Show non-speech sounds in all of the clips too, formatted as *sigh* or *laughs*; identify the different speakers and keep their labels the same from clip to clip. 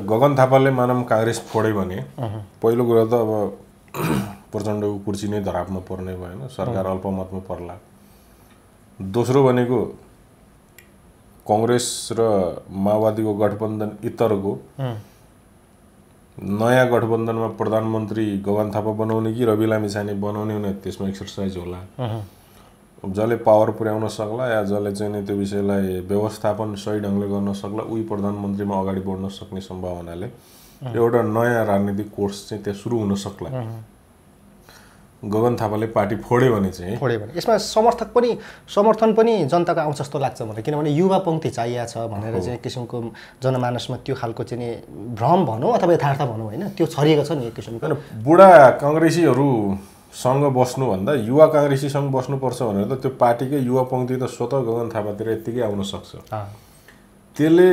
Speaker 1: गगन थापाले मानम काङ्ग्रेस फोड्यो भने पहिलो कुरा त अब *clears throat* प्रचण्डको कुर्सी नै धरापमा पर्ने भएन सरकार अल्पमतमा पर्ला दोस्रो भनेको कङ्ग्रेस र माओवादीको गठबन्धन इतरको नयाँ गठबन्धनमा प्रधानमन्त्री गगन थापा बनाउने कि रवि लामिछाने बनाउने हुने त्यसमा एक्सर्साइज होला जसले पावर पुर्याउन सक्ला या जसले चाहिँ त्यो विषयलाई व्यवस्थापन सही ढङ्गले गर्न सक्ला उही प्रधानमन्त्रीमा अगाडि बढ्न सक्ने सम्भावनाले एउटा नयाँ राजनीतिक कोर्स चाहिँ त्यहाँ सुरु हुन सक्ला
Speaker 2: गगन थापाले पार्टी
Speaker 1: फोड्यो भने चाहिँ फोड्यो
Speaker 2: भने यसमा समर्थक पनि समर्थन पनि जनताको आउँछ जस्तो लाग्छ मलाई किनभने युवा पङ्क्ति चाहिएको छ भनेर चाहिँ एक किसिमको जनमानसमा त्यो खालको चाहिँ भ्रम भनौँ अथवा यथार्थ भनौँ होइन त्यो छरिएको छ नि एक किसिमको
Speaker 1: बुढा कङ्ग्रेसीहरू सँग बस्नुभन्दा युवा काङ्ग्रेसीसँग बस्नुपर्छ भनेर त त्यो पार्टीकै युवा पङ्क्ति त स्वतः गगन थापातिर यत्तिकै आउन सक्छ त्यसले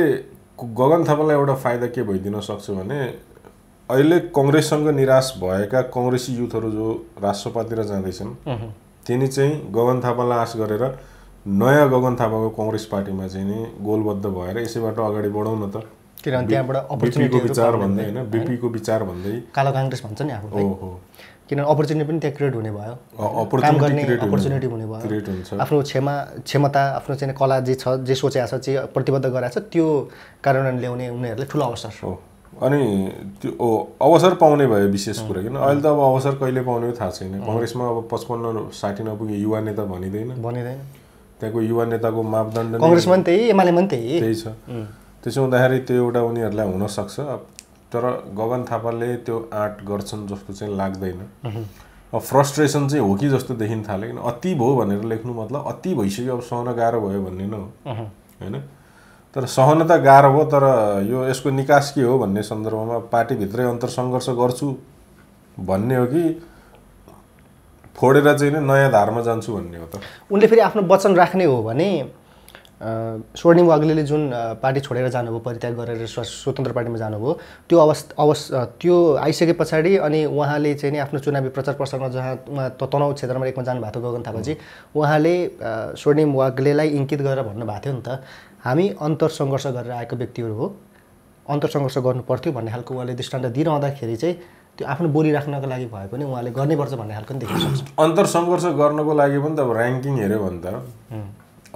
Speaker 1: गगन थापालाई एउटा फाइदा के भइदिन सक्छ भने अहिले कङ्ग्रेससँग निराश भएका कङ्ग्रेसी युथहरू जो राष्ट्रपातिर जाँदैछन् तिनी चाहिँ गगन थापालाई आश गरेर नयाँ गगन थापाको कङ्ग्रेस पार्टीमा चाहिँ नि गोलबद्ध भएर यसैबाट अगाडि बढाउन त किनभने त्यहाँबाट बिपीको विचार भन्दै होइन बिपीको विचार भन्दै
Speaker 2: कालो काङ्ग्रेस भन्छ नि हो हो किनभने अपर्च्युनिटी पनि त्यहाँ क्रिएट हुने भयो
Speaker 1: काम गर्ने अपर्च्युनिटी हुने भयो आफ्नो
Speaker 2: क्षमा क्षमता आफ्नो चाहिँ कला जे छ जे सोचेको छ जे प्रतिबद्ध गराएको छ त्यो कारण ल्याउने उनीहरूले ठुलो अवसर हो
Speaker 1: अनि त्यो अवसर पाउने भयो विशेष कुरा किन अहिले त अब अवसर कहिले पाउने थाहा छैन कङ्ग्रेसमा अब पचपन्न साठी नपुगे युवा नेता भनिँदैन भनिँदैन त्यहाँको युवा नेताको मापदण्ड कङ्ग्रेसमा पनि त्यही एमालेमा पनि त्यही त्यही छ त्यसो हुँदाखेरि त्यो एउटा उनीहरूलाई हुनसक्छ तर गगन थापाले त्यो आँट गर्छन् जस्तो चाहिँ लाग्दैन फ्रस्ट्रेसन चाहिँ हो कि जस्तो देखिन थाल्यो किन अति भयो भनेर लेख्नु मतलब अति भइसक्यो अब सहन गाह्रो भयो भन्ने नै हो होइन तर सहन त गाह्रो भयो तर यो यसको निकास के हो भन्ने सन्दर्भमा पार्टीभित्रै अन्तर सङ्घर्ष गर्छु भन्ने हो कि फोडेर चाहिँ नयाँ धारमा जान्छु भन्ने हो त
Speaker 2: उनले फेरि आफ्नो वचन राख्ने हो भने स्वर्णिम वाग्लेले जुन पार्टी छोडेर जानुभयो परित्याग गरेर स्वतन्त्र पार्टीमा जानुभयो त्यो अवस्था अवस् त्यो आइसके पछाडि अनि उहाँले चाहिँ नि आफ्नो चुनावी प्रचार प्रसारमा जहाँ उहाँ तनाउ क्षेत्रमा एकमा जानुभएको थियो गगन थापाजी उहाँले स्वर्णिम वाग्लेलाई इङ्कित गरेर भन्नुभएको थियो नि त हामी अन्तरसङ्घर्ष गरेर आएको व्यक्तिहरू हो अन्तरसङ्घर्ष गर्नु पर्थ्यो भन्ने खालको उहाँले दृष्टान्त दिइरहँदाखेरि चाहिँ त्यो आफ्नो बोली राख्नको लागि भए पनि उहाँले गर्नैपर्छ भन्ने खालको नि देख्न
Speaker 1: सक्छ अन्तरसङ्घर्ष गर्नको लागि पनि त अब ऱ्याङ्किङ हेऱ्यो भने त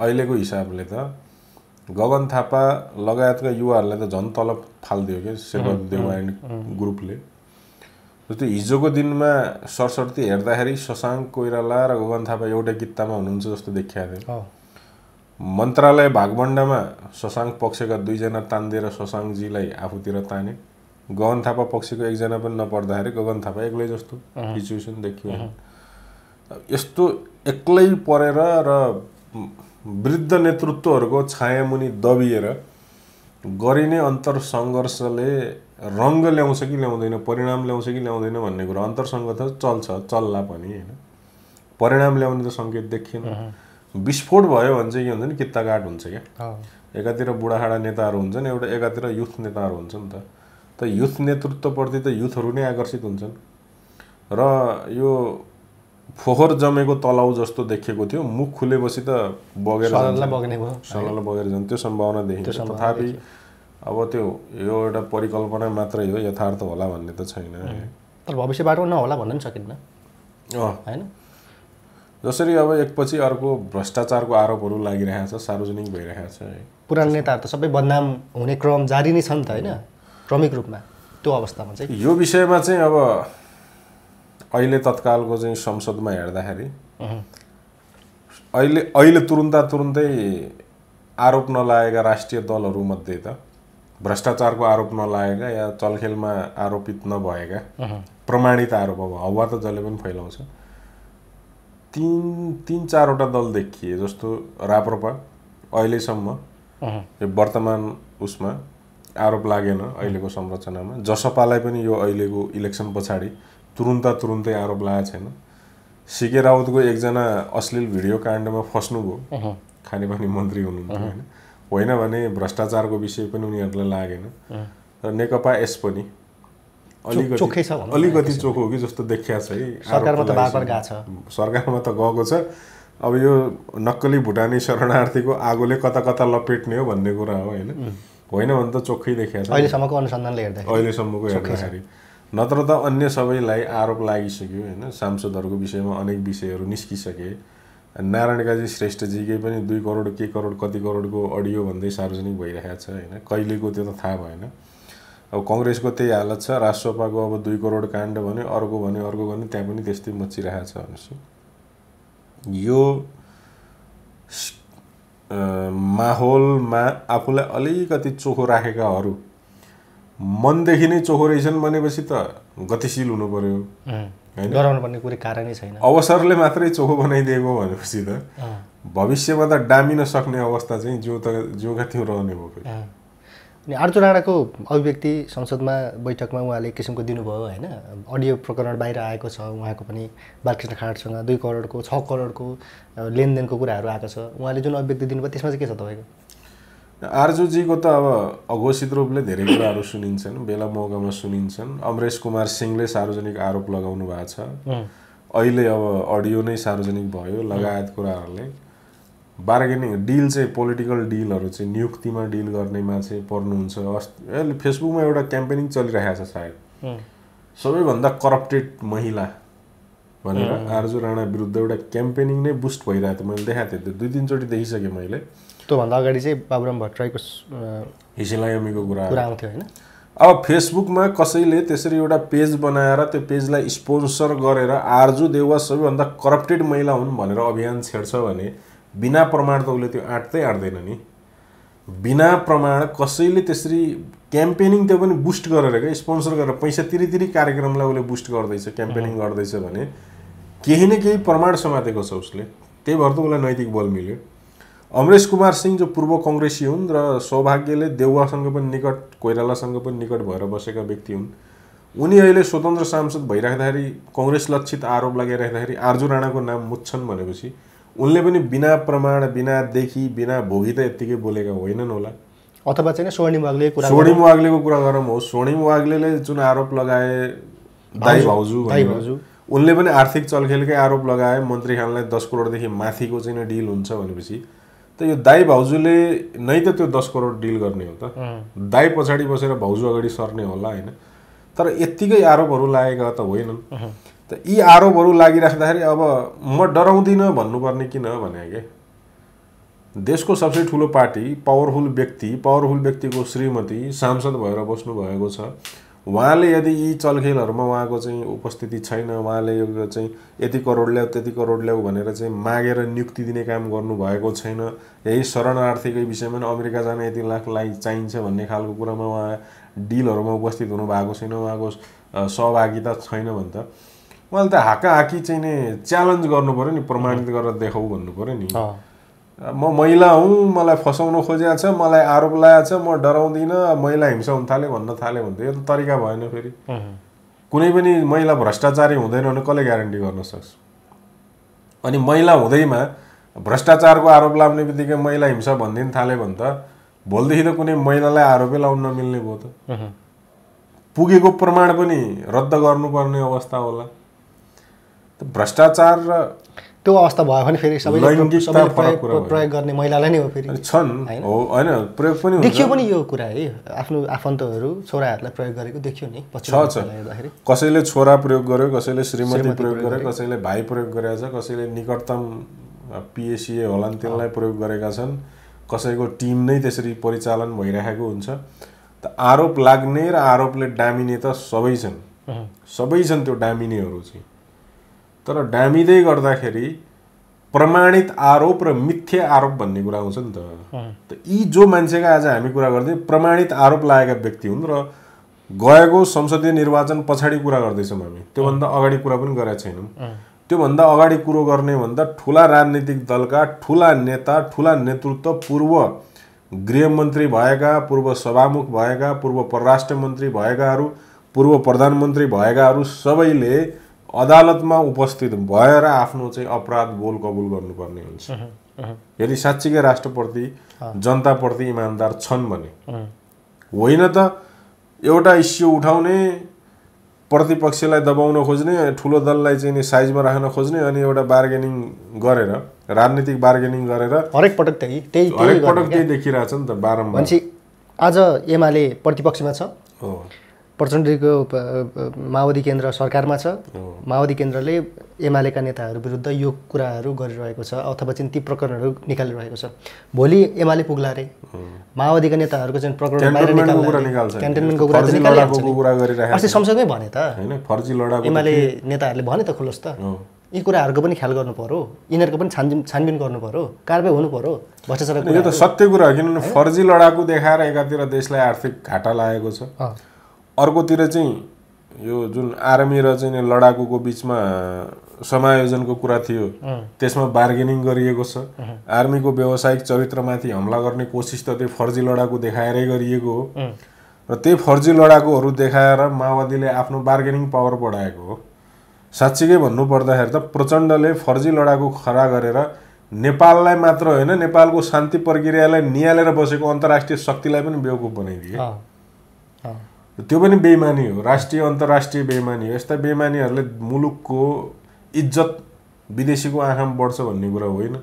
Speaker 1: अहिलेको हिसाबले त गगन थापा लगायतका युवाहरूलाई त झन् तलब फालिदियो क्या शेखर देवायण ग्रुपले जस्तो हिजोको दिनमा सरस्वती हेर्दाखेरि शशाङ्क कोइराला र गगन थापा एउटै गित्तामा हुनुहुन्छ जस्तो देखिएको थियो मन्त्रालय भागभण्डामा शशाङ्क पक्षका दुईजना तानिदिएर शशाङ्कजीलाई आफूतिर ताने गगन थापा पक्षको एकजना पनि नपर्दाखेरि गगन थापा एक्लै जस्तो सिचुएसन देखियो यस्तो एक्लै परेर र वृद्ध नेतृत्वहरूको छायामुनि दबिएर गरिने अन्तर सङ्घर्षले रङ्ग ल्याउँछ कि ल्याउँदैन परिणाम ल्याउँछ कि ल्याउँदैन भन्ने कुरो अन्तरसङ्घ त चल्छ चल्ला पनि होइन परिणाम ल्याउने त सङ्केत देखिएन विस्फोट भयो भने चाहिँ के हुन्छ नि कित्ताकाट हुन्छ क्या एकातिर बुढाखाडा नेताहरू हुन्छन् एउटा एकातिर युथ नेताहरू हुन्छ नि त त युथ नेतृत्वप्रति त युथहरू नै आकर्षित हुन्छन् र यो फोहोर जमेको तलाउ जस्तो देखिएको थियो मुख खुलेपछि त बगेर सलालाई बगेर जान्छ त्यो सम्भावना देखिन्छ तथापि अब त्यो यो एउटा परिकल्पना मात्रै हो यथार्थ होला भन्ने त छैन
Speaker 2: तर भविष्यबाट नहोला भन्न पनि सकिन्न
Speaker 1: होइन जसरी अब एकपछि अर्को भ्रष्टाचारको आरोपहरू लागिरहेको छ सार्वजनिक भइरहेको छ है
Speaker 2: पुरानो नेताहरू त सबै बदनाम हुने क्रम जारी नै छ नि त होइन क्रमिक रूपमा त्यो अवस्थामा चाहिँ यो
Speaker 1: विषयमा चाहिँ अब अहिले तत्कालको चाहिँ संसदमा हेर्दाखेरि अहिले अहिले तुरुन्ता तुरुन्तै आरोप नलागेका राष्ट्रिय दलहरूमध्ये त भ्रष्टाचारको आरोप नलागेका या चलखेलमा आरोपित नभएका प्रमाणित आरोप अब हवा त जसले पनि फैलाउँछ तिन तिन चारवटा दल देखिए जस्तो राप्रपा अहिलेसम्म यो वर्तमान उसमा आरोप लागेन अहिलेको संरचनामा जसपालाई पनि यो अहिलेको इलेक्सन पछाडि तुरुन्त तुरुन्तै आरोप लगाएको छैन सिके राउतको एकजना अश्लील भिडियो काण्डमा फस्नुभयो खानेपानी मन्त्री हुनुहुन्थ्यो होइन होइन भने भ्रष्टाचारको विषय पनि उनीहरूलाई लागेन र नेकपा यस पनि अलिकति अलिकति चोखो हो कि जस्तो देखिया छ है सरकारमा त गएको छ अब यो नक्कली भुटानी शरणार्थीको आगोले कता कता लपेट्ने हो भन्ने कुरा हो होइन होइन भने त चोखै देखिया छ अहिलेसम्मको
Speaker 2: अनुसन्धानले हेर्दा अहिलेसम्मको हेर्दाखेरि
Speaker 1: नत्र त अन्य सबैलाई आरोप लागिसक्यो होइन सांसदहरूको विषयमा अनेक विषयहरू निस्किसके नारायण श्रेष्ठजीकै पनि दुई करोड के करोड कति करोडको अडियो भन्दै सार्वजनिक भइरहेको छ होइन कहिलेको त्यो त थाहा भएन अब कङ्ग्रेसको त्यही हालत छ राजसपाको अब दुई करोड काण्ड भन्यो अर्को भन्यो अर्को भन्यो त्यहाँ पनि त्यस्तै मचिरहेको छ भनेपछि यो माहौलमा आफूलाई अलिकति चोखो राखेकाहरू मनदेखि नै चोखो रहेछन् भनेपछि त गतिशील हुनु पर्यो
Speaker 2: गराउनु पर्ने कुनै कारणै छैन
Speaker 1: अवसरले मात्रै चोखो बनाइदिएको भनेपछि त भविष्यमा त डामिन सक्ने अवस्था चाहिँ जो त जिउका थिउ रहने हो
Speaker 2: अनि आर्जु राणाको अभिव्यक्ति संसदमा बैठकमा उहाँले किसिमको दिनुभयो होइन अडियो प्रकरण बाहिर आएको छ उहाँको पनि बालकृष्ण खाँडसँग दुई करोडको छ करोडको लेनदेनको कुराहरू आएको छ उहाँले जुन अभिव्यक्ति दिनुभयो त्यसमा चाहिँ के छ तपाईँको
Speaker 1: आरजुजीको त अब अघोषित रूपले धेरै कुराहरू सुनिन्छन् बेला मौकामा सुनिन्छन् अमरेश कुमार सिंहले सार्वजनिक आरोप लगाउनु भएको छ अहिले अब अडियो नै सार्वजनिक भयो लगायत कुराहरूले बार्गेनिङ डिल चाहिँ पोलिटिकल डिलहरू चाहिँ नियुक्तिमा डिल गर्नेमा चाहिँ पर्नुहुन्छ अस्ति फेसबुकमा एउटा क्याम्पेनिङ चलिरहेको छ सायद सबैभन्दा करप्टेड महिला भनेर आरजु राणा विरुद्ध एउटा क्याम्पेनिङ नै बुस्ट भइरहेको थियो मैले देखाएको थिएँ त्यो दुई तिनचोटि देखिसकेँ मैले
Speaker 2: त्योभन्दा अगाडि चाहिँ बाबुराम भट्टराईको हिसेलायमीको कुरा कुरा आउँथ्यो होइन अब
Speaker 1: फेसबुकमा कसैले त्यसरी एउटा पेज बनाएर त्यो पेजलाई स्पोन्सर गरेर आरजु देवा सबैभन्दा करप्टेड महिला हुन् भनेर अभियान छेड्छ भने बिना प्रमाण त उसले त्यो आँट्दै आँट्दैन नि बिना प्रमाण कसैले त्यसरी क्याम्पेनिङ त्यो पनि बुस्ट गरेर क्या स्पोन्सर गरेर पैसा तिरी तिरी कार्यक्रमलाई उसले बुस्ट गर्दैछ क्याम्पेनिङ गर्दैछ भने केही न केही प्रमाण समातेको छ उसले त्यही भएर त उसलाई नैतिक बल मिल्यो अमरेश कुमार सिंह जो पूर्व कङ्ग्रेसी हुन् र सौभाग्यले देउवासँग पनि निकट कोइरालासँग पनि निकट भएर बसेका व्यक्ति हुन् उनी अहिले स्वतन्त्र सांसद भइराख्दाखेरि कङ्ग्रेस लक्षित आरोप लगाइराख्दाखेरि आर्जु राणाको नाम मुच्छन् भनेपछि उनले पनि बिना प्रमाण बिना देखि बिना भोगी त यत्तिकै बोलेका होइनन् होला
Speaker 2: अथवा चाहिँ स्वर्णिम वाग्ले स्वर्णिम
Speaker 1: वाग्लेको कुरा गरौँ हो स्वर्णिम वाग्ले जुन आरोप लगाए दाई भाउजू उनले पनि आर्थिक चलखेलकै आरोप लगाए मन्त्री खानलाई दस करोडदेखि माथिको चाहिँ डिल हुन्छ भनेपछि त यो दाई भाउजूले नै त त्यो दस करोड डिल गर्ने हो त दाई पछाडि बसेर भाउजू अगाडि सर्ने होला होइन तर यत्तिकै आरोपहरू लागेका त होइनन् त यी आरोपहरू लागिराख्दाखेरि अब म डराउँदिनँ भन्नुपर्ने किन भने के देशको सबसे ठुलो पार्टी पावरफुल व्यक्ति पावरफुल व्यक्तिको श्रीमती सांसद भएर बस्नुभएको छ उहाँले यदि यी चलखेलहरूमा उहाँको चाहिँ उपस्थिति छैन उहाँले यो चाहिँ यति करोड ल्याऊ त्यति करोड ल्याऊ भनेर चाहिँ मागेर नियुक्ति दिने काम गर्नुभएको छैन यही शरणार्थीकै विषयमा पनि अमेरिका जान यति लाखलाई चाहिन्छ भन्ने खालको कुरामा उहाँ डिलहरूमा उपस्थित हुनुभएको छैन उहाँको सहभागिता छैन भने त उहाँले त हाका हाकी चाहिँ नै च्यालेन्ज गर्नु नि प्रमाणित गरेर देखाउ भन्नु पऱ्यो नि म महिला हुँ मलाई फसाउन खोजिया छ मलाई आरोप लगाएको छ म डराउँदिनँ महिला हुन थाल्यो भन्न थाल्यो भने त यो त तरिका भएन फेरि कुनै पनि महिला भ्रष्टाचारी हुँदैन भने कसले ग्यारेन्टी गर्न सक्छ अनि महिला हुँदैमा भ्रष्टाचारको आरोप लाग्ने बित्तिकै महिला हिंसा भनिदिनु थाल्यो भने त भोलिदेखि त कुनै महिलालाई आरोपै लाउन नमिल्ने भयो त पुगेको प्रमाण पनि रद्द गर्नुपर्ने अवस्था होला भ्रष्टाचार र
Speaker 2: त्यो अवस्था भयो भने
Speaker 1: फेरि सबैले प्रयोग
Speaker 2: गर्ने महिलालाई नै हो फेरि छन्
Speaker 1: होइन प्रयोग पनि देखियो
Speaker 2: पनि यो कुरा है आफ्नो आफन्तहरू छोराहरूलाई प्रयोग गरेको देखियो नि
Speaker 1: कसैले छोरा प्रयोग गर्यो कसैले श्रीमती प्रयोग गर्यो कसैले भाइ प्रयोग गरेका छ कसैले निकटतम पिएसिए होलान् त्यसलाई प्रयोग गरेका छन् कसैको टिम नै त्यसरी परिचालन भइरहेको हुन्छ त आरोप लाग्ने र आरोपले डामिने त सबै छन् सबै छन् त्यो डामिनेहरू चाहिँ तर डामिँदै गर्दाखेरि प्रमाणित आरोप र मिथ्य आरोप भन्ने कुरा आउँछ नि त यी जो मान्छेका आज हामी कुरा गर्दै प्रमाणित आरोप लागेका व्यक्ति हुन् र गएको संसदीय निर्वाचन पछाडि कुरा गर्दैछौँ हामी त्योभन्दा अगाडि कुरा पनि गरेका छैनौँ त्योभन्दा अगाडि कुरो गर्ने भन्दा ठुला राजनीतिक दलका ठुला नेता ठुला नेतृत्व पूर्व गृहमन्त्री भएका पूर्व सभामुख भएका पूर्व परराष्ट्र मन्त्री भएकाहरू पूर्व प्रधानमन्त्री भएकाहरू सबैले अदालतमा उपस्थित भएर आफ्नो चाहिँ अपराध बोल कबुल गर्नुपर्ने हुन्छ यदि साँच्चीकै राष्ट्रप्रति जनताप्रति इमान्दार छन् भने होइन त एउटा इस्यु उठाउने प्रतिपक्षलाई दबाउन खोज्ने ठुलो दललाई चाहिँ साइजमा राख्न खोज्ने अनि एउटा बार्गेनिङ गरेर राजनीतिक बार्गेनिङ गरेर हरेक पटक त्यही त्यही हरेक पटक त्यही देखिरहेछ नि त बारम्बार
Speaker 2: आज एमाले प्रतिपक्षमा छ प्रचण्डको माओवादी केन्द्र सरकारमा छ माओवादी केन्द्रले एमालेका नेताहरू विरुद्ध यो कुराहरू गरिरहेको छ अथवा चाहिँ ती प्रकरणहरू निकालिरहेको छ भोलि एमाले पुग्ला रे माओवादीका नेताहरूको चाहिँ प्रकरण कुरा अस्ति भने त एमाले नेताहरूले भने त खुलोस् त यी कुराहरूको पनि ख्याल गर्नु पर्यो यिनीहरूको पनि छानबिन छानबिन गर्नु पर्यो कारवाही हुनु पर्यो भ्रष्टाचार यो त सत्य कुरा हो किनभने फर्जी
Speaker 1: लडाकु देखाएर एकातिर देशलाई आर्थिक घाटा लागेको छ अर्कोतिर चाहिँ यो जुन आर्मी र चाहिँ लडाकुको बिचमा समायोजनको कुरा थियो त्यसमा बार्गेनिङ गरिएको छ आर्मीको व्यावसायिक चरित्रमाथि हमला गर्ने कोसिस त त्यो फर्जी लडाकु देखाएरै गरिएको हो र त्यही फर्जी लडाकुहरू देखाएर माओवादीले आफ्नो बार्गेनिङ पावर बढाएको हो साँच्चीकै भन्नुपर्दाखेरि त प्रचण्डले फर्जी लडाकु खडा गरेर नेपाललाई मात्र होइन नेपालको शान्ति प्रक्रियालाई निहालेर बसेको अन्तर्राष्ट्रिय शक्तिलाई पनि बेवकुफ बनाइदिए त्यो पनि बेमानी हो राष्ट्रिय अन्तर्राष्ट्रिय बेमानी हो यस्ता बेइमानीहरूले मुलुकको इज्जत विदेशीको आँखामा बढ्छ भन्ने कुरा होइन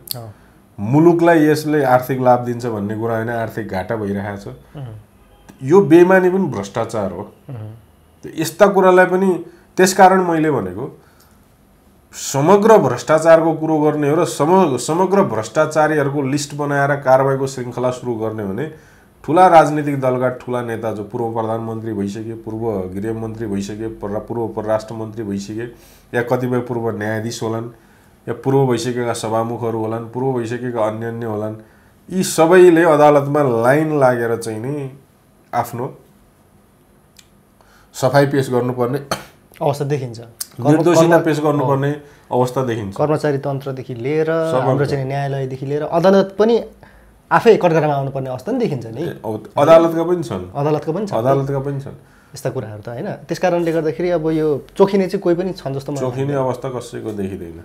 Speaker 1: मुलुकलाई यसले आर्थिक लाभ दिन्छ भन्ने कुरा होइन आर्थिक घाटा भइरहेको छ यो बेमानी पनि भ्रष्टाचार हो यस्ता कुरालाई पनि त्यसकारण मैले भनेको समग्र भ्रष्टाचारको कुरो गर्ने हो र सम समग्र भ्रष्टाचारीहरूको लिस्ट बनाएर कारवाहीको श्रृङ्खला सुरु गर्ने भने ठुला राजनीतिक दलका ठुला नेता जो पूर्व प्रधानमन्त्री भइसके पूर्व गृहमन्त्री भइसके पूर्व परराष्ट्र मन्त्री भइसके या कतिपय पूर्व न्यायाधीश होलान् या पूर्व भइसकेका सभामुखहरू होलान् पूर्व भइसकेका अन्य अन्य होलान् यी सबैले अदालतमा लाइन लागेर चाहिँ नि आफ्नो
Speaker 2: सफाइ पेस गर्नुपर्ने अवस्था देखिन्छ निर्दोषीमा पेस गर्नुपर्ने अवस्था देखिन्छ कर्मचारी तन्त्रदेखि लिएर न्यायालयदेखि लिएर अदालत पनि आफै कटघरामा आउनुपर्ने अवस्था पनि देखिन्छ नि
Speaker 1: अदालतका पनि छन्
Speaker 2: अदालतका पनि छन् अदालतका पनि छन् यस्ता कुराहरू त होइन त्यस कारणले गर्दाखेरि अब यो चोखिने चाहिँ कोही पनि छन् जस्तो
Speaker 1: चोखिने अवस्था कसैको देखिँदैन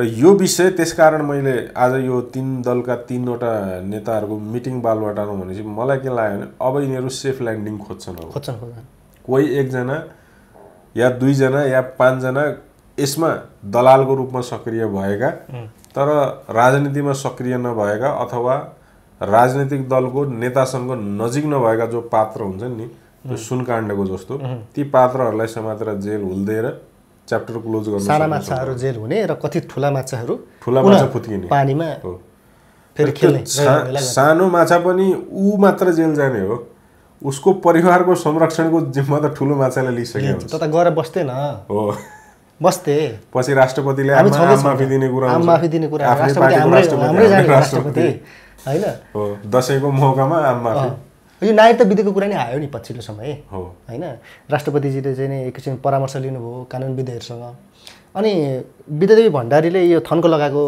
Speaker 1: र यो विषय त्यसकारण मैले आज यो तिन दलका तिनवटा नेताहरूको मिटिङ बालबाट भनेपछि मलाई के लाग्यो भने अब यिनीहरू सेफ ल्यान्डिङ खोज्छन् अब खोज्छन् खोज्छन् कोही एकजना या दुईजना या पाँचजना यसमा दलालको रूपमा सक्रिय भएका तर राजनीतिमा सक्रिय नभएका अथवा राजनैतिक दलको नेतासँग नजिक नभएका जो पात्र हुन्छन् नि त्यो सुनकाण्डको जस्तो ती पात्रहरूलाई समातेर जेल हुल्दिएर च्याप्टर क्लोज गर्नु साना माछाहरू
Speaker 2: जेल हुने र कति ठुला माछाहरू ठुला माछा फुत्किने पानीमा फेरि खेल्ने
Speaker 1: सानो माछा पनि ऊ मात्र जेल जाने हो उसको परिवारको संरक्षणको जिम्मा त ठुलो माछाले लिइसकेको हुन्छ
Speaker 2: त गएर बस्दैन हो बस्थे
Speaker 1: पछि राष्ट्रपतिले माफी दिने कुरा माफी दिने कुरा राष्ट्रपति होइन दसैँको मौकामा माफी
Speaker 2: यो नागरिकता विधिको कुरा नै आयो नि पछिल्लो समय होइन राष्ट्रपतिजीले चाहिँ नि एक किसिम परामर्श लिनुभयो कानुन विधेयकहरूसँग अनि विद्यादेवी भण्डारीले यो थन्को लगाएको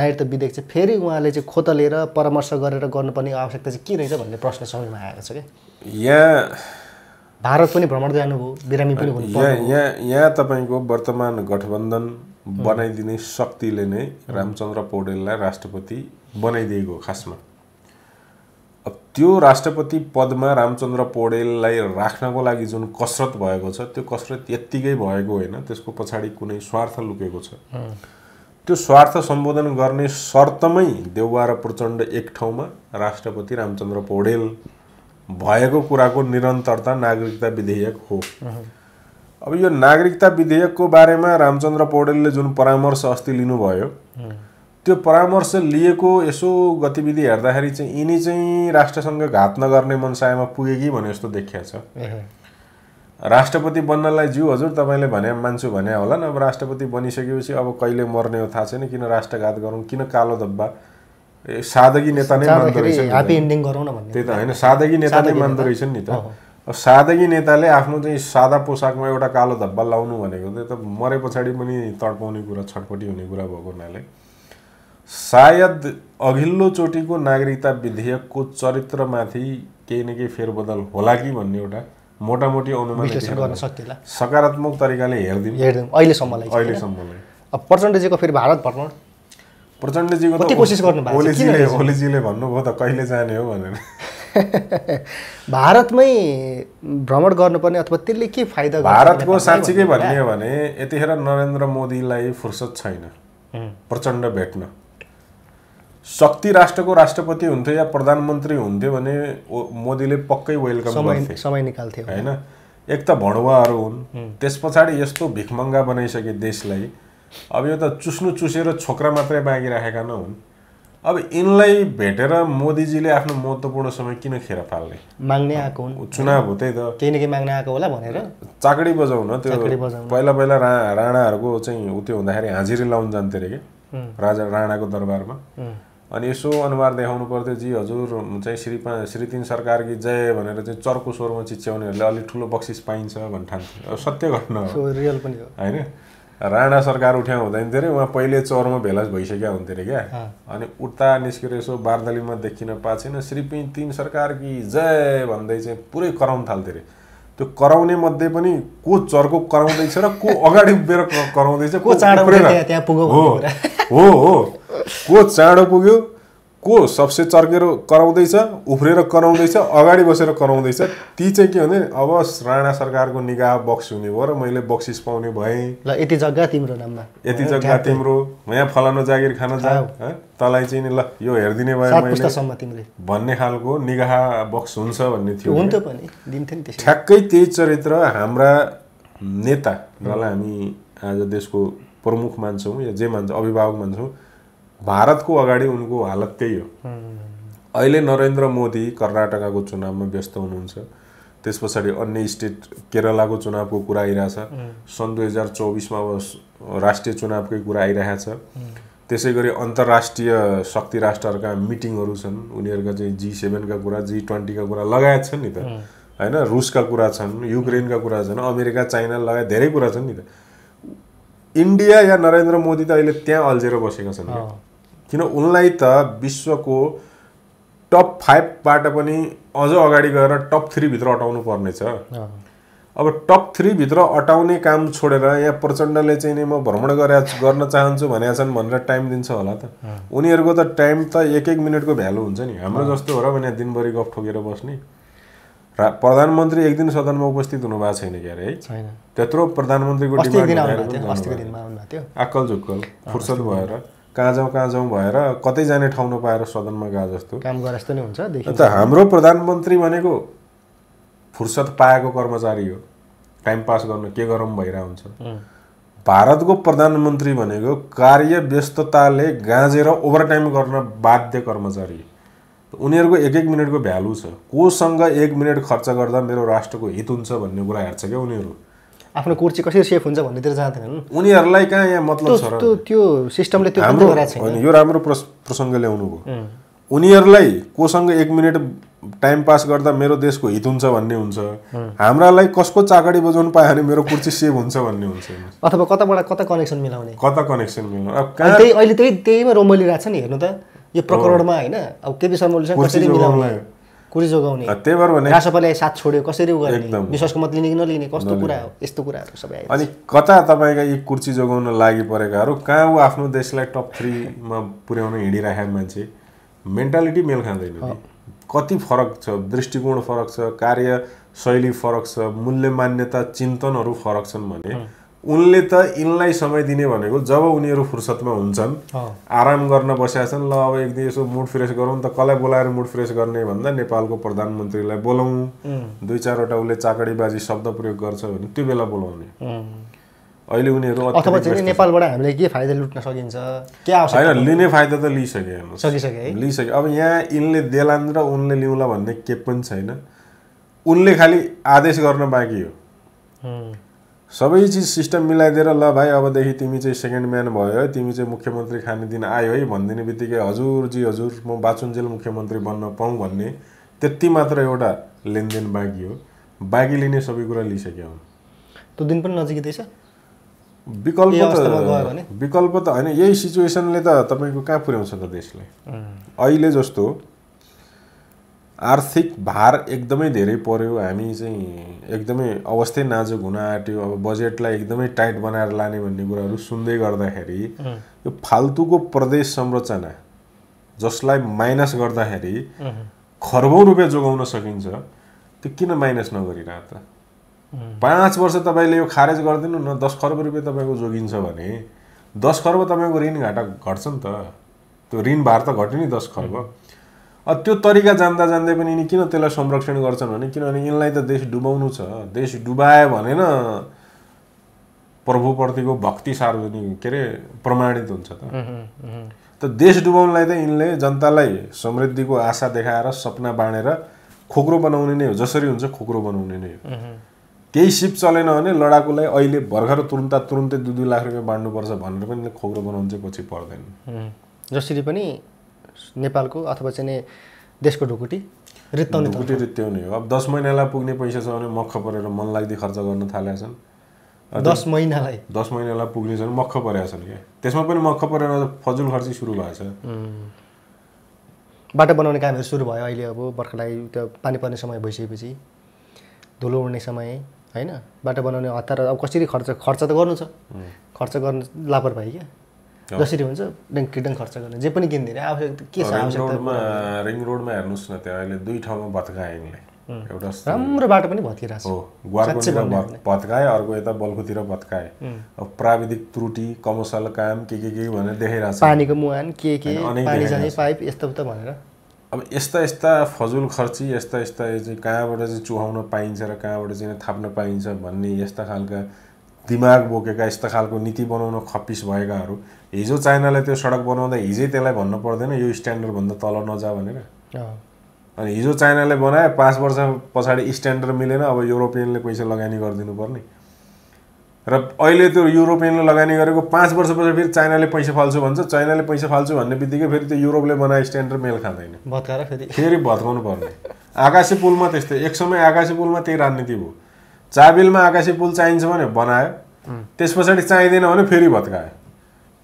Speaker 2: नागरिकता विधेयक चाहिँ फेरि उहाँले चाहिँ खोत लिएर परामर्श गरेर गर्नुपर्ने आवश्यकता चाहिँ के रहेछ भन्ने प्रश्न समयमा आएको छ क्या यहाँ भारत पनि भ्रमण जानुभयो बिरामी पनि यहाँ यहाँ
Speaker 1: यहाँ तपाईँको वर्तमान गठबन्धन बनाइदिने शक्तिले नै रामचन्द्र पौडेललाई राष्ट्रपति बनाइदिएको खासमा अब त्यो राष्ट्रपति पदमा रामचन्द्र पौडेललाई राख्नको लागि जुन कसरत भएको छ त्यो कसरत यत्तिकै भएको होइन त्यसको पछाडि कुनै स्वार्थ लुकेको छ त्यो स्वार्थ सम्बोधन गर्ने शर्तमै देउवा र प्रचण्ड एक ठाउँमा राष्ट्रपति रामचन्द्र पौडेल भएको कुराको निरन्तरता नागरिकता विधेयक हो अब यो नागरिकता विधेयकको बारेमा रामचन्द्र पौडेलले जुन परामर्श अस्ति लिनुभयो त्यो परामर्श लिएको यसो गतिविधि हेर्दाखेरि चाहिँ यिनी चाहिँ राष्ट्रसँग घात नगर्ने मनसायमा पुगेकी भने जस्तो देखिया छ राष्ट्रपति बन्नलाई जिउ हजुर तपाईँले भने मान्छु भने होला नि अब राष्ट्रपति बनिसकेपछि अब कहिले मर्ने हो थाहा छैन किन राष्ट्रघात गरौँ किन कालो धब्बा सादगी नेता नै मान्दो रहेछ ह्याप्पी इन्डिङ गरौँ न भन्ने त्यही त होइन सादगी नेता नै मान्दो रहेछ नि त सादगी नेताले आफ्नो चाहिँ सादा पोसाकमा एउटा कालो धब्बा लाउनु भनेको त मरे पछाडि पनि तडपाउने कुरा छटपटी हुने कुरा भएको हुनाले सायद अघिल्लोचोटिको नागरिकता विधेयकको चरित्रमाथि केही न केही फेरबदल होला कि भन्ने एउटा मोटामोटी अनुमान गर्न सकारात्मक तरिकाले हेरिदिउँ अहिलेसम्मलाई अहिलेसम्मलाई
Speaker 2: अब पर्सेन्टेजको फेरि भारत भ्रमण प्रचण्डजीको कति कोसिस गर्नुभएको ओलीजीले
Speaker 1: ओलीजीले भन्नुभयो त कहिले जाने हो भनेर
Speaker 2: *laughs* भारतमै भ्रमण गर्नुपर्ने अथवा त्यसले के फाइदा भारतको साँच्चीकै भन्ने हो भने
Speaker 1: यतिखेर नरेन्द्र मोदीलाई फुर्सद छैन प्रचण्ड भेट्न शक्ति राष्ट्रको राष्ट्रपति हुन्थ्यो या प्रधानमन्त्री हुन्थ्यो भने मोदीले पक्कै वेलकम गर्थे समय निकाल्थ्यो होइन एक त भणुवाहरू हुन् त्यस पछाडि यस्तो भिखमङ्गा बनाइसके देशलाई अब यो त चुस्नु चुसेर छोक्रा मात्रै बाँकी राखेका नहुन् अब यिनलाई भेटेर मोदीजीले आफ्नो महत्त्वपूर्ण समय किन खेर फाल्ने
Speaker 2: माग्ने आएको हुन् चुनाव हो
Speaker 1: त्यही त केही न केही
Speaker 2: माग्ने आएको होला भनेर
Speaker 1: चाकडी बजाउन त्यो पहिला पहिला रा राणाहरूको चाहिँ उ त्यो हुँदाखेरि हाजिरी लाउन जान्थ्यो अरे कि राजा राणाको दरबारमा अनि यसो अनुहार देखाउनु पर्थ्यो जी हजुर चाहिँ श्री पा श्री तिन सरकार कि जय भनेर चाहिँ चर्को स्वरमा चिच्याउनेहरूले अलिक ठुलो बक्सिस पाइन्छ भन्ने ठान्थ्यो सत्य घटना हो
Speaker 2: होइन
Speaker 1: राणा सरकार उठ्या हुँदैन थियो अरे उहाँ पहिले चौरमा भेलास भइसक्या हुन्थ्यो अरे क्या अनि उता निस्केर यसो बार्दलीमा देखिन पाएको छैन श्रीपी तिन सरकार कि जय भन्दै चाहिँ पुरै कराउनु थाल्थ्यो अरे त्यो कराउने मध्ये पनि को चर्को कराउँदैछ र को अगाडि उभिएर कराउँदैछ को चाँडो हो हो को चाँडो पुग्यो को सबसे चर्केर कराउँदैछ उफ्रेर कराउँदैछ अगाडि बसेर कराउँदैछ ती चाहिँ के भने अब राणा सरकारको निगाह बक्स हुने भयो र मैले बक्सिस पाउने भएँ
Speaker 2: ल यति जग्गा तिम्रो नाममा यति जग्गा तिम्रो
Speaker 1: यहाँ फलानु जागिर खान जाऊ तँलाई चाहिँ नि ल यो हेरिदिने भयो भन्ने खालको निगाह बक्स हुन्छ भन्ने थियो हुन्थ्यो
Speaker 2: पनि दिन्थ्यो नि ठ्याक्कै
Speaker 1: त्यही चरित्र हाम्रा नेता जसलाई हामी आज देशको प्रमुख मान्छौँ या जे मान्छौँ अभिभावक मान्छौँ भारतको अगाडि उनको हालत त्यही हो अहिले नरेन्द्र मोदी कर्नाटकको चुनावमा व्यस्त हुनुहुन्छ त्यस पछाडि अन्य स्टेट केरलाको चुनावको कुरा आइरहेछ सन् दुई हजार चौबिसमा अब राष्ट्रिय चुनावकै कुरा आइरहेछ त्यसै गरी अन्तर्राष्ट्रिय शक्ति राष्ट्रहरूका मिटिङहरू छन् उनीहरूका चाहिँ जी सेभेनका कुरा जी ट्वेन्टीका कुरा लगायत छन् नि त होइन रुसका कुरा छन् युक्रेनका कुरा छन् अमेरिका चाइना लगायत धेरै कुरा छन् नि त इन्डिया या नरेन्द्र मोदी त अहिले त्यहाँ अल्झेर बसेका छन् किन उनलाई त विश्वको टप फाइभबाट पनि अझ अगाडि गएर टप थ्रीभित्र अटाउनु पर्नेछ अब टप थ्रीभित्र अटाउने काम छोडेर यहाँ प्रचण्डले चाहिँ नि म भ्रमण गरे गर्न चाहन्छु भनेका छन् भनेर टाइम दिन्छ होला त उनीहरूको त टाइम त एक एक मिनटको भ्यालु हुन्छ नि हाम्रो जस्तो हो र भने दिनभरि गफ ठोकेर बस्ने र प्रधानमन्त्री एक दिन सदनमा उपस्थित हुनुभएको छैन क्यारे है त्यत्रो प्रधानमन्त्रीको डिमान्ड आकल झुक्कल फुर्सद भएर कहाँ जाउँ कहाँ जाउँ भएर कतै जाने ठाउँ नपाएर सदनमा गए जस्तो
Speaker 2: काम गरे जस्तो नै हुन्छ त हाम्रो
Speaker 1: प्रधानमन्त्री भनेको फुर्सद पाएको कर्मचारी हो टाइम पास गर्न के गरौँ भइरहेको हुन्छ भारतको प्रधानमन्त्री भनेको कार्य व्यस्तताले गाँजेर ओभरटाइम गर्न बाध्य कर्मचारी उनीहरूको एक एक मिनटको भ्यालु छ कोसँग एक मिनट खर्च गर्दा मेरो राष्ट्रको हित हुन्छ भन्ने कुरा हेर्छ क्या उनीहरू
Speaker 2: आफ्नो कुर्ची कसरी सेफ हुन्छ भन्नेतिर जाँदैनन् उनीहरूलाई
Speaker 1: कहाँ यहाँ मतलब छ त्यो
Speaker 2: त्यो सिस्टमले त्यो छैन यो
Speaker 1: राम्रो प्रसङ्ग ल्याउनुभयो उनीहरूलाई कोसँग एक मिनट टाइम पास गर्दा मेरो देशको हित हुन्छ भन्ने हुन्छ हाम्रालाई कसको चाकडी बजाउनु पायो भने मेरो कुर्ची सेभ हुन्छ भन्ने हुन्छ
Speaker 2: अथवा कताबाट कता कनेक्सन मिलाउने
Speaker 1: कता कनेक्सन मिलाउने अब त्यही
Speaker 2: अहिले त्यही त्यहीमा रोमलिरहेको छ नि हेर्नु त यो प्रकरणमा होइन अब केपी शर्मा कसरी मिलाउने कुरी जोगाउने त्यही भएर भने राष्ट्रपतिलाई साथ छोड्यो कसरी उयो गर्ने विश्वासको मत लिने कि नलिने कस्तो कुरा हो यस्तो कुराहरू सबै
Speaker 1: अनि कता तपाईँका यी कुर्सी जोगाउन लागि परेकाहरू कहाँ ऊ आफ्नो देशलाई टप थ्रीमा पुर्याउन हिँडिरहेका मान्छे मेन्टालिटी मेल खाँदैन कति फरक छ दृष्टिकोण फरक छ कार्यशैली फरक छ मूल्य मान्यता चिन्तनहरू फरक छन् भने उनले त यिनलाई समय दिने भनेको जब उनीहरू फुर्सदमा हुन्छन् आराम गर्न बसेका छन् ल अब एकदिन यसो मुड फ्रेस गरौँ त कसलाई बोलाएर मुड फ्रेस गर्ने भन्दा नेपालको प्रधानमन्त्रीलाई बोलाउँ दुई चारवटा उसले चाकडीबाजी शब्द प्रयोग गर्छ भने त्यो बेला बोलाउने अहिले उनीहरू
Speaker 2: नेपालबाट हामीले के फाइदा लुट्न सकिन्छ होइन लिने फाइदा
Speaker 1: त लिइसके सकिसके अब यहाँ यिनले देलान् र उनले लिउँला भन्ने के पनि छैन उनले खालि आदेश गर्न बाँकी
Speaker 3: हो
Speaker 1: सबै चिज सिस्टम मिलाइदिएर ल भाइ अबदेखि तिमी चाहिँ सेकेन्ड म्यान भयो है तिमी चाहिँ मुख्यमन्त्री खाने दिन आयो है भनिदिने बित्तिकै जी हजुर म बाचुन्जेल मुख्यमन्त्री बन्न पाउँ भन्ने त्यति मात्र एउटा लेनदेन बाँकी हो बाँकीले नै सबै कुरा लिइसक्यो
Speaker 2: त्यो दिन पनि नजिकै छ
Speaker 1: विकल्प त विकल्प त होइन यही सिचुएसनले त तपाईँको कहाँ पुर्याउँछ त देशलाई अहिले जस्तो आर्थिक भार एकदमै धेरै पर्यो हामी चाहिँ एकदमै अवस्थै नाजुक हुन आँट्यो अब बजेटलाई एकदमै टाइट बनाएर लाने भन्ने कुराहरू सुन्दै गर्दाखेरि यो फाल्तुको प्रदेश संरचना जसलाई माइनस गर्दाखेरि खर्बौँ रुपियाँ जोगाउन सकिन्छ त्यो किन माइनस नगरिरहेको
Speaker 3: त
Speaker 1: पाँच वर्ष तपाईँले यो खारेज गरिदिनु न दस खर्ब रुपियाँ तपाईँको जोगिन्छ भने दस खर्ब तपाईँको ऋण घाटा घट्छ नि त त्यो ऋण भार त घट्यो नि दस खर्ब त्यो तरिका जान्दा जान्दै पनि यिनी किन त्यसलाई संरक्षण गर्छन् भने किनभने यिनलाई त देश डुबाउनु छ देश डुबायो भने न प्रभुप्रतिको भक्ति सार्वजनिक के अरे प्रमाणित हुन्छ त त देश डुबाउनलाई त यिनले जनतालाई समृद्धिको आशा देखाएर सपना बाँडेर खोक्रो बनाउने नै हो जसरी हुन्छ खोक्रो बनाउने नै हो केही सिप चलेन भने लडाकुलाई अहिले भर्खर तुरुन्त तुरुन्तै दुई दुई लाख रुपियाँ बाँड्नुपर्छ भनेर पनि खोक्रो बनाउनु चाहिँ पछि पर्दैन
Speaker 2: जसरी पनि नेपालको अथवा चाहिँ देशको ढुकुटी
Speaker 1: रित्ताउने ढुकुटी रित्ताउने हो अब दस महिनालाई पुग्ने पैसा छ भने मख परेर मन लाग्दै खर्च गर्न थालेका छन्
Speaker 2: दस महिनालाई
Speaker 1: दस महिनालाई पुग्ने छन् मख परेका छन् क्या त्यसमा पनि मख परेर फजुल खर्ची सुरु भएको
Speaker 2: छ बाटो बनाउने कामहरू सुरु भयो अहिले अब बर्खालाई त्यो पानी पर्ने समय भइसकेपछि धुलो उड्ने समय होइन बाटो बनाउने हतार अब कसरी खर्च खर्च त गर्नु छ खर्च गर्नु लापरवाही क्या जसरी हुन्छ ब्याङ्क ड्याङ्क खर्च गर्ने जे पनि किनिदिने आवश्यक के छ आवश्यकतामा
Speaker 1: रिङ रोडमा हेर्नुहोस् न त्यहाँ अहिले दुई ठाउँमा भत्काए यिनले एउटा राम्रो बाटो पनि भत्किरहेको हो भत्काए अर्को यता बल्खुतिर भत्काए अब प्राविधिक त्रुटि कमर्सल काम के के के भनेर देखाइरहेको छ पानीको
Speaker 2: मुहान के के पानी जाने पाइप यस्तो उता भनेर
Speaker 1: अब यस्ता यस्ता फजुल खर्ची यस्ता यस्ता कहाँबाट चाहिँ चुहाउन पाइन्छ र कहाँबाट चाहिँ थाप्न पाइन्छ भन्ने यस्ता खालका दिमाग बोकेका यस्तो खालको नीति बनाउन खप्पिस भएकाहरू हिजो चाइनाले त्यो सडक बनाउँदा हिजै त्यसलाई भन्नु पर्दैन यो स्ट्यान्डर्डभन्दा तल नजा भनेर अनि हिजो चाइनाले बनायो पाँच वर्ष पछाडि स्ट्यान्डर्ड मिलेन अब युरोपियनले पैसा लगानी गरिदिनु पर्ने र अहिले त्यो युरोपियनले लगानी गरेको पाँच वर्ष पछाडि फेरि चाइनाले पैसा फाल्छु भन्छ चाइनाले पैसा फाल्छु भन्ने बित्तिकै फेरि त्यो युरोपले बनाए स्ट्यान्डर्ड मेल खाँदैन भत्काएर फेरि फेरि भत्काउनु पर्ने आकाशी पुलमा त्यस्तै एक समय आकाशी पुलमा त्यही राजनीति भयो चाबिलमा आकाशी पुल चाहिन्छ भने बनायो त्यस पछाडि चाहिँदैन भने फेरि भत्कायो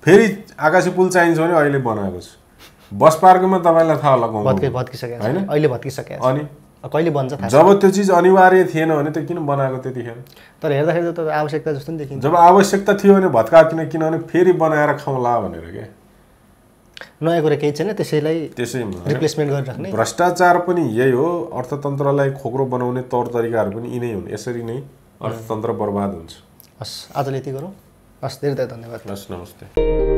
Speaker 1: फेरि आकाशी पुल चाहिन्छ भने अहिले बनाएको छु बस पार्कमा तपाईँलाई थाहा लगाउनु
Speaker 2: अनि कहिले बन्छ जब त्यो चिज अनिवार्य थिएन भने त्यो किन बनाएको त्यतिखेर तर हेर्दाखेरि त आवश्यकता जस्तो नि देखिन्छ जब
Speaker 1: आवश्यकता थियो भने भत्का किन किनभने फेरि बनाएर खाउँला भनेर क्या
Speaker 2: नयाँ कुरा केही छैन त्यसैलाई त्यसै रिप्लेसमेन्ट गरिराख्ने
Speaker 1: भ्रष्टाचार पनि यही हो अर्थतन्त्रलाई खोक्रो बनाउने तौर तरिकाहरू पनि यिनै हुन् यसरी नै अर्थतन्त्र बर्बाद हुन्छ
Speaker 2: हस् आजले यति गरौँ हस् धेरै धेरै धन्यवाद हस् नमस्ते